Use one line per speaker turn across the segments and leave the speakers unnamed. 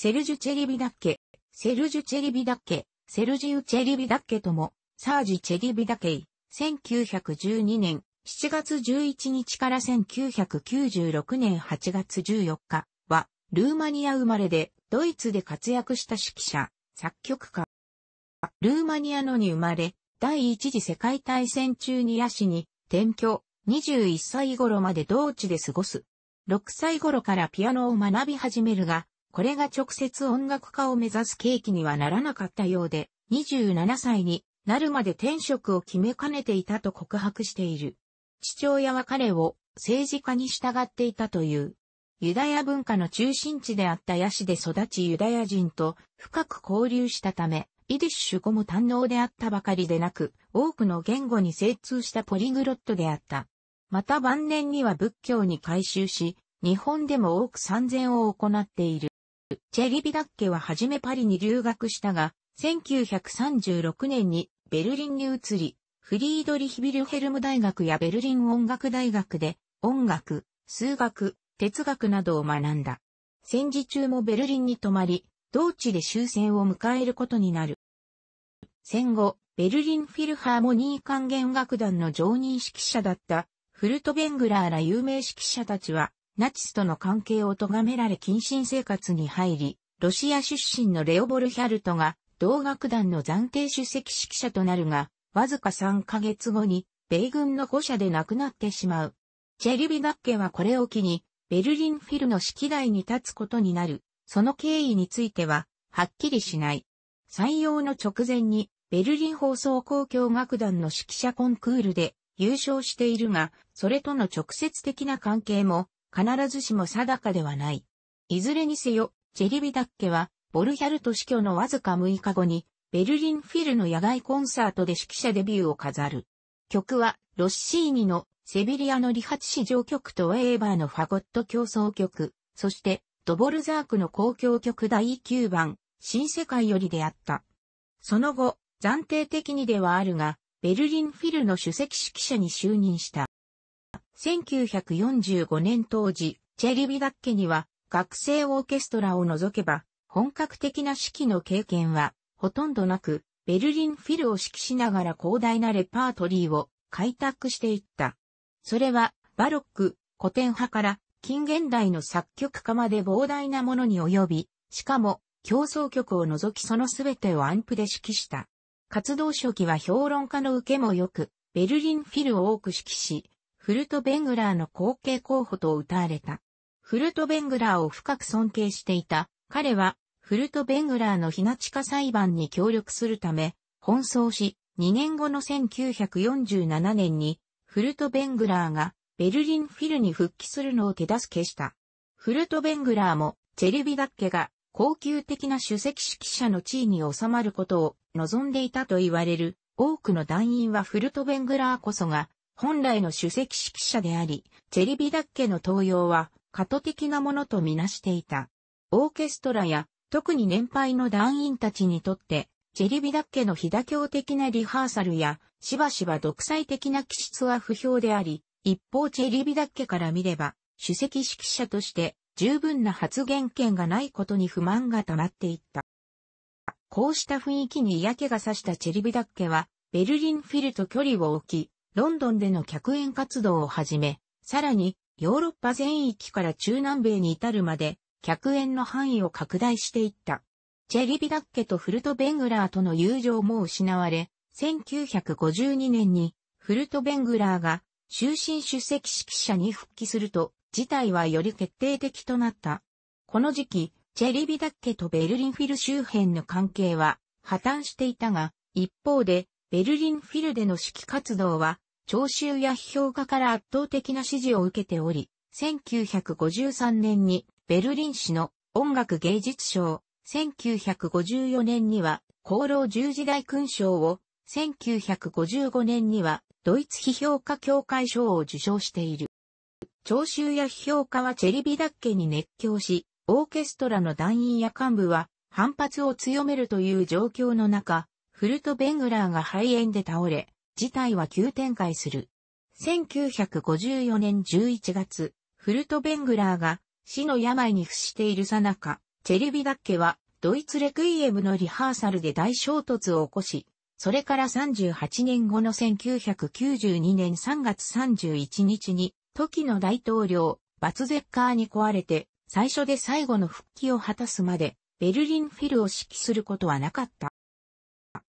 セルジュチェリビダッケ、セルジュチェリビダッケ、セルジウチェリビダッケとも、サージチェリビダケイ、1912年7月11日から1996年8月14日は、ルーマニア生まれで、ドイツで活躍した指揮者、作曲家。ルーマニアのに生まれ、第一次世界大戦中に野手に転居、21歳頃まで同地で過ごす。6歳頃からピアノを学び始めるが、これが直接音楽家を目指す契機にはならなかったようで、27歳になるまで転職を決めかねていたと告白している。父親は彼を政治家に従っていたという。ユダヤ文化の中心地であったヤシで育ちユダヤ人と深く交流したため、イディッシュ語も堪能であったばかりでなく、多くの言語に精通したポリグロットであった。また晩年には仏教に改修し、日本でも多く参禅を行っている。チェリビダッケははじめパリに留学したが、1936年にベルリンに移り、フリードリヒビルヘルム大学やベルリン音楽大学で音楽、数学、哲学などを学んだ。戦時中もベルリンに泊まり、同地で終戦を迎えることになる。戦後、ベルリンフィルハーモニー管弦楽団の常任指揮者だった、フルトベングラーら有名指揮者たちは、ナチスとの関係を咎められ謹慎生活に入り、ロシア出身のレオボル・ヒャルトが同楽団の暫定出席指揮者となるが、わずか3ヶ月後に米軍の誤射で亡くなってしまう。チェリビガッケはこれを機に、ベルリンフィルの指揮台に立つことになる。その経緯については、はっきりしない。採用の直前に、ベルリン放送公共楽団の指揮者コンクールで優勝しているが、それとの直接的な関係も必ずしも定かではない。いずれにせよ、チェリビダッケは、ボルヒャルト死去のわずか6日後に、ベルリンフィルの野外コンサートで指揮者デビューを飾る。曲は、ロッシーニのセビリアの理髪市場曲とウェーバーのファゴット競争曲、そしてドボルザークの公共曲第9番、新世界よりであった。その後、暫定的にではあるが、ベルリンフィルの主席指揮者に就任した。1945年当時、チェリビ学家には学生オーケストラを除けば、本格的な指揮の経験はほとんどなく、ベルリンフィルを指揮しながら広大なレパートリーを開拓していった。それは、バロック、古典派から近現代の作曲家まで膨大なものに及び、しかも、競争曲を除きそのすべてをアンプで指揮した。活動初期は評論家の受けも良く、ベルリンフィルを多く指揮し、フルト・ベングラーの後継候補と歌われた。フルト・ベングラーを深く尊敬していた。彼は、フルト・ベングラーの日な地下裁判に協力するため、奔走し、2年後の1947年に、フルト・ベングラーがベルリンフィルに復帰するのを手助けした。フルト・ベングラーも、チェルビダッケが高級的な主席指揮者の地位に収まることを望んでいたと言われる、多くの団員はフルト・ベングラーこそが本来の主席指揮者であり、チェリビダッケの登用は、過渡的なものとみなしていた。オーケストラや、特に年配の団員たちにとって、チェリビダッケの非妥協的なリハーサルや、しばしば独裁的な気質は不評であり、一方チェリビダッケから見れば、主席指揮者として十分な発言権がないことに不満が溜まっていった。こうした雰囲気に嫌気がさしたチェリビダッケは、ベルリンフィルと距離を置き、ロンドンでの客演活動をはじめ、さらに、ヨーロッパ全域から中南米に至るまで、客演の範囲を拡大していった。チェリビダッケとフルト・ベングラーとの友情も失われ、1952年にフルト・ベングラーが終身出席指揮者に復帰すると、事態はより決定的となった。この時期、チェリビダッケとベルリンフィル周辺の関係は破綻していたが、一方で、ベルリンフィルでの指揮活動は聴衆や批評家から圧倒的な支持を受けており、1953年にベルリン市の音楽芸術賞、1954年には厚労十字大勲章を、1955年にはドイツ批評家協会賞を受賞している。聴衆や批評家はチェリビダッケに熱狂し、オーケストラの団員や幹部は反発を強めるという状況の中、フルト・ベングラーが肺炎で倒れ、事態は急展開する。1954年11月、フルト・ベングラーが死の病に伏しているさなか、チェルビダッケはドイツレクイエムのリハーサルで大衝突を起こし、それから38年後の1992年3月31日に、時の大統領、バツゼッカーに壊れて、最初で最後の復帰を果たすまで、ベルリンフィルを指揮することはなかった。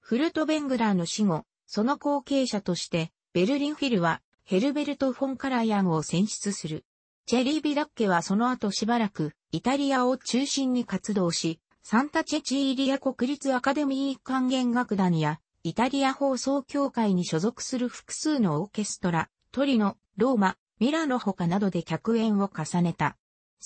フルトベングラーの死後、その後継者として、ベルリンフィルはヘルベルト・フォン・カラヤンを選出する。チェリー・ビラッケはその後しばらくイタリアを中心に活動し、サンタチェチーリア国立アカデミー管弦楽団やイタリア放送協会に所属する複数のオーケストラ、トリノ、ローマ、ミラノ他などで客演を重ねた。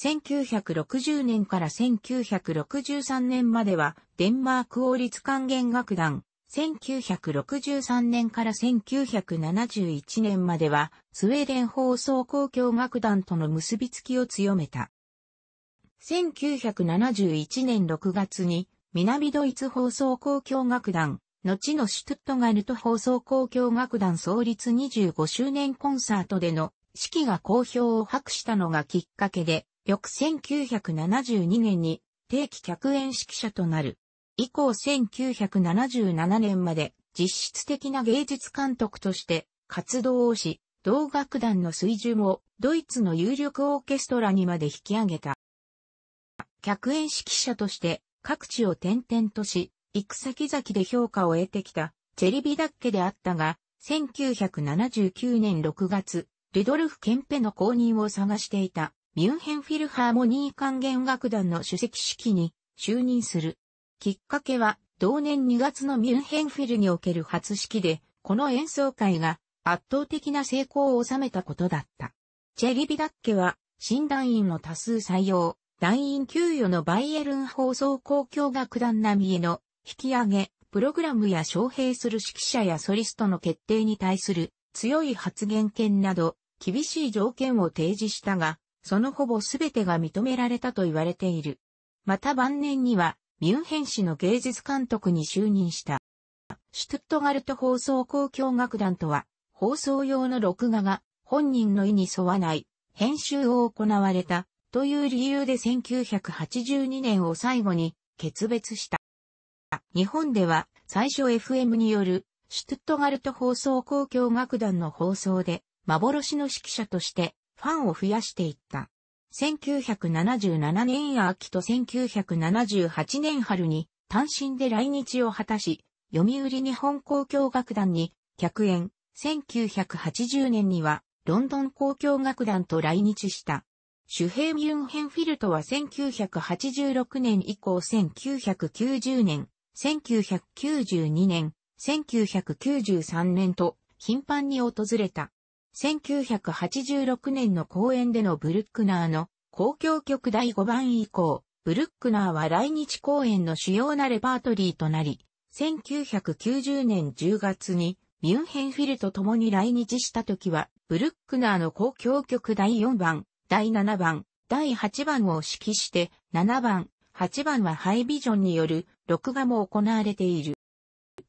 1960年から1963年まではデンマーク王立管弦楽団1963年から1971年までは、スウェーデン放送交響楽団との結びつきを強めた。1971年6月に、南ドイツ放送交響楽団、後のシュトゥットガルト放送交響楽団創立25周年コンサートでの指揮が好評を博したのがきっかけで、翌1972年に定期客演指揮者となる。以降1977年まで実質的な芸術監督として活動をし、同楽団の水準をドイツの有力オーケストラにまで引き上げた。客演指揮者として各地を転々とし、行く先々で評価を得てきたチェリビダッケであったが、1979年6月、ルドルフ・ケンペの公認を探していたミュンヘンフィルハーモニー管弦楽団の主席指揮に就任する。きっかけは、同年2月のミュンヘンフィルにおける初式で、この演奏会が圧倒的な成功を収めたことだった。チェリビダッケは、新団員の多数採用、団員給与のバイエルン放送公共楽団並みへの引き上げ、プログラムや招聘する指揮者やソリストの決定に対する強い発言権など、厳しい条件を提示したが、そのほぼ全てが認められたと言われている。また晩年には、ミュンヘン市の芸術監督に就任した。シュトゥットガルト放送交響楽団とは、放送用の録画が本人の意に沿わない編集を行われたという理由で1982年を最後に決別した。日本では最初 FM によるシュトゥットガルト放送交響楽団の放送で幻の指揮者としてファンを増やしていった。1977年秋と1978年春に単身で来日を果たし、読売日本交響楽団に客演、1980年にはロンドン交響楽団と来日した。主兵ミュンヘンフィルトは1986年以降1990年、1992年、1993年と頻繁に訪れた。1986年の公演でのブルックナーの公共曲第5番以降、ブルックナーは来日公演の主要なレパートリーとなり、1990年10月にミュンヘンフィルと共に来日した時は、ブルックナーの公共曲第4番、第7番、第8番を指揮して、7番、8番はハイビジョンによる録画も行われている。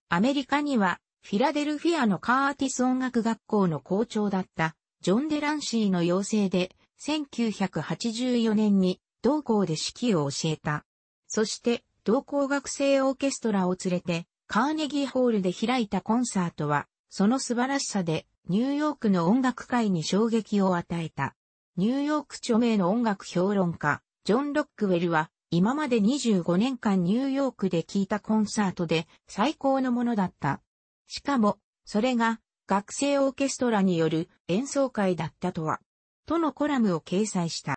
アメリカにはフィラデルフィアのカーティス音楽学校の校長だったジョン・デランシーの要請で1984年に同校で指揮を教えた。そして同校学生オーケストラを連れてカーネギーホールで開いたコンサートはその素晴らしさでニューヨークの音楽界に衝撃を与えた。ニューヨーク著名の音楽評論家、ジョン・ロックウェルは今まで25年間ニューヨークで聴いたコンサートで最高のものだったしかも、それが学生オーケストラによる演奏会だったとは、とのコラムを掲載した。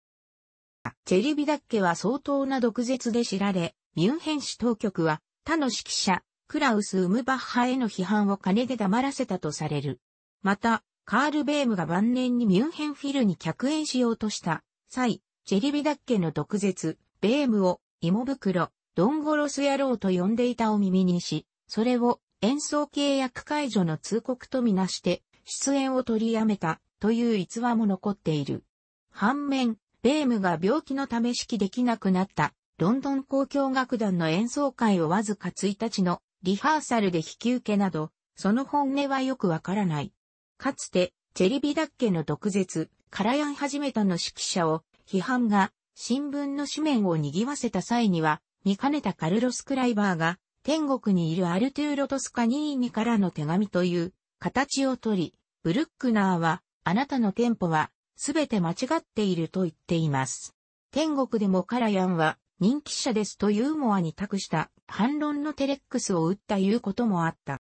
チェリビダッケは相当な毒舌で知られ、ミュンヘン市当局は他の指揮者、クラウス・ウムバッハへの批判を金で黙らせたとされる。また、カール・ベームが晩年にミュンヘンフィルに客演しようとした際、チェリビダッケの毒舌、ベームを芋袋、ドンゴロス野郎と呼んでいたお耳にし、それを演奏契約解除の通告とみなして出演を取りやめたという逸話も残っている。反面、ベームが病気のため指揮できなくなったロンドン交響楽団の演奏会をわずか1日のリハーサルで引き受けなど、その本音はよくわからない。かつて、チェリビダッケの毒舌、カラヤン始めたの指揮者を批判が新聞の紙面を賑わせた際には、見かねたカルロス・クライバーが天国にいるアルトゥーロ・トスカニーニからの手紙という形をとり、ブルックナーは、あなたの店舗は、すべて間違っていると言っています。天国でもカラヤンは、人気者ですとユーモアに託した反論のテレックスを打ったいうこともあった。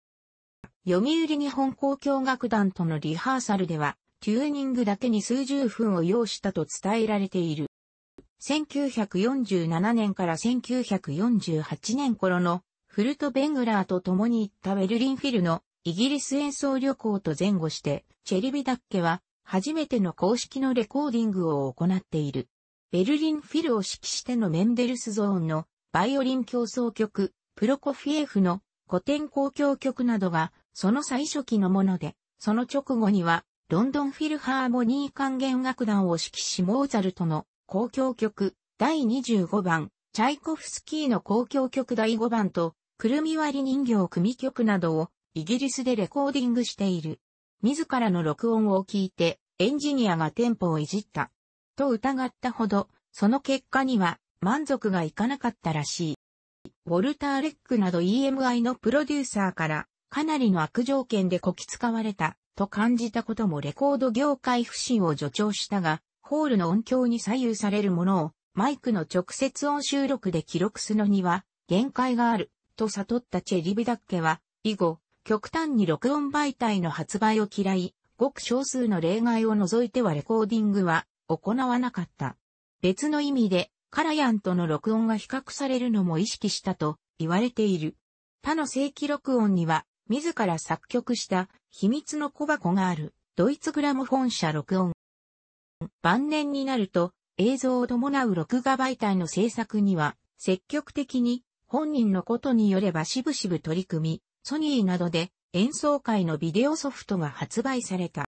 読売日本交響楽団とのリハーサルでは、チューニングだけに数十分を要したと伝えられている。1947年から1948年頃のフルト・ベングラーと共に行ったベルリンフィルのイギリス演奏旅行と前後して、チェリビダッケは初めての公式のレコーディングを行っている。ベルリンフィルを指揮してのメンデルスゾーンのバイオリン競争曲、プロコフィエフの古典交響曲などがその最初期のもので、その直後にはロンドンフィルハーモニー管弦楽団を指揮しモーツァルトの交響曲第25番チャイコフスキーの公共曲第5番と、くるみ割り人形組曲などをイギリスでレコーディングしている。自らの録音を聞いてエンジニアがテンポをいじった。と疑ったほど、その結果には満足がいかなかったらしい。ウォルター・レックなど EMI のプロデューサーからかなりの悪条件でこき使われたと感じたこともレコード業界不信を助長したが、ホールの音響に左右されるものをマイクの直接音収録で記録すのには限界があると悟ったチェリビダッケは以後極端に録音媒体の発売を嫌いごく少数の例外を除いてはレコーディングは行わなかった。別の意味でカラヤンとの録音が比較されるのも意識したと言われている。他の正規録音には自ら作曲した秘密の小箱があるドイツグラムフォン社録音。晩年になると映像を伴う録画媒体の制作には、積極的に本人のことによればしぶしぶ取り組み、ソニーなどで演奏会のビデオソフトが発売された。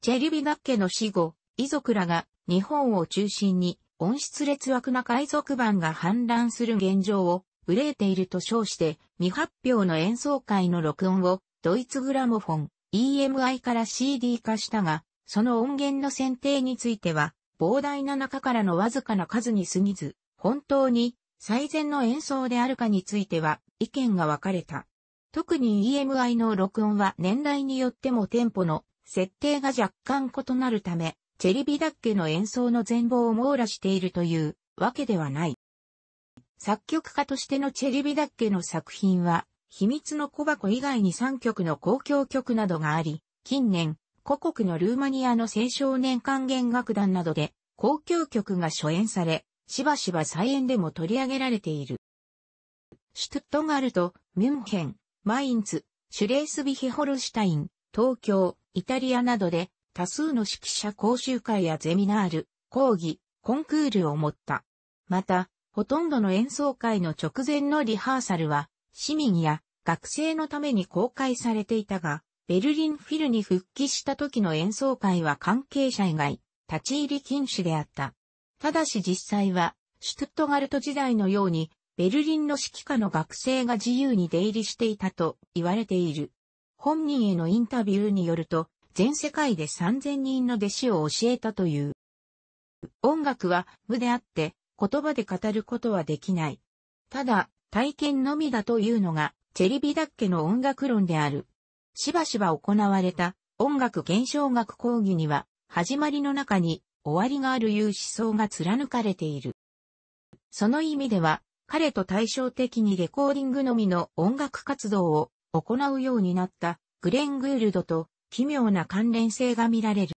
チェリビナッケの死後、遺族らが日本を中心に音質劣悪な海賊版が氾濫する現状を憂えていると称して未発表の演奏会の録音をドイツグラモフォン EMI から CD 化したが、その音源の選定については膨大な中からのわずかな数に過ぎず、本当に最善の演奏であるかについては意見が分かれた。特に EMI の録音は年代によってもテンポの設定が若干異なるため、チェリビダッケの演奏の全貌を網羅しているというわけではない。作曲家としてのチェリビダッケの作品は、秘密の小箱以外に3曲の公共曲などがあり、近年、古国のルーマニアの青少年管弦楽団などで、公共曲が初演され、しばしば再演でも取り上げられている。シュトットガルト、ミュンヘン、マインツ、シュレースビヒホルシュタイン、東京、イタリアなどで多数の指揮者講習会やゼミナール、講義、コンクールを持った。また、ほとんどの演奏会の直前のリハーサルは、市民や学生のために公開されていたが、ベルリンフィルに復帰した時の演奏会は関係者以外、立ち入り禁止であった。ただし実際は、シュトットガルト時代のように、ベルリンの指揮下の学生が自由に出入りしていたと言われている。本人へのインタビューによると、全世界で3000人の弟子を教えたという。音楽は無であって、言葉で語ることはできない。ただ、体験のみだというのが、チェリビダッケの音楽論である。しばしば行われた音楽現象学講義には、始まりの中に終わりがあるいう思想が貫かれている。その意味では、彼と対照的にレコーディングのみの音楽活動を行うようになったグレン・グールドと奇妙な関連性が見られる。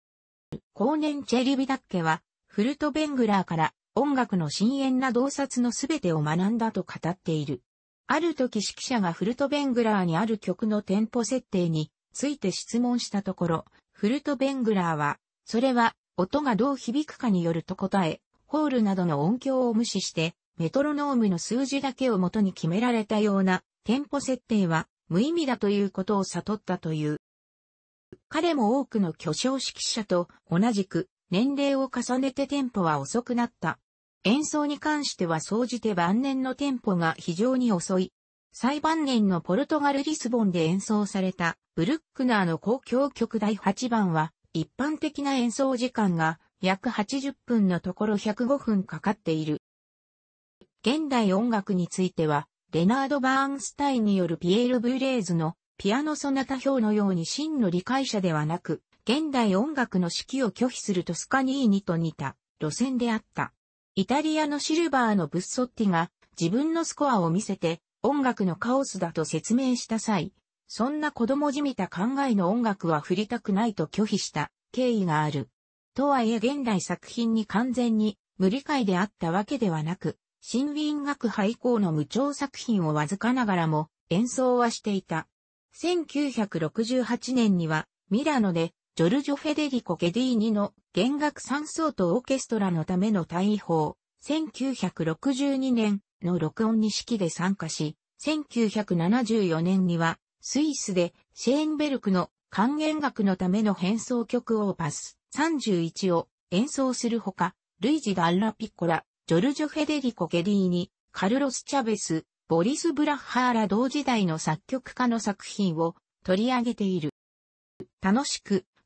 後年チェリビダッケは、フルト・ベングラーから音楽の深淵な洞察のすべてを学んだと語っている。ある時指揮者がフルトベングラーにある曲のテンポ設定について質問したところ、フルトベングラーは、それは音がどう響くかによると答え、ホールなどの音響を無視して、メトロノームの数字だけを元に決められたようなテンポ設定は無意味だということを悟ったという。彼も多くの巨匠指揮者と同じく年齢を重ねてテンポは遅くなった演奏に関しては総じて晩年のテンポが非常に遅い。最晩年のポルトガル・リスボンで演奏されたブルックナーの公共曲第8番は一般的な演奏時間が約80分のところ105分かかっている。現代音楽についてはレナード・バーンスタインによるピエール・ブーレーズのピアノ・ソナタ表のように真の理解者ではなく現代音楽の指揮を拒否するトスカニーニと似た路線であった。イタリアのシルバーのブッソッティが自分のスコアを見せて音楽のカオスだと説明した際、そんな子供じみた考えの音楽は振りたくないと拒否した経緯がある。とはいえ現代作品に完全に無理解であったわけではなく、新ウィン学派以降の無調作品をわずかながらも演奏はしていた。1968年にはミラノでジョルジョ・フェデリコ・ゲディーニの弦楽三奏とオーケストラのための大砲、1962年の録音に式で参加し、1974年にはスイスでシェーンベルクの管弦楽のための変奏曲オーパス31を演奏するほか、ルイジ・ダンラ・ピッコラ、ジョルジョ・フェデリコ・ゲディーニ、カルロス・チャベス、ボリス・ブラッハーラ同時代の作曲家の作品を取り上げている。楽しく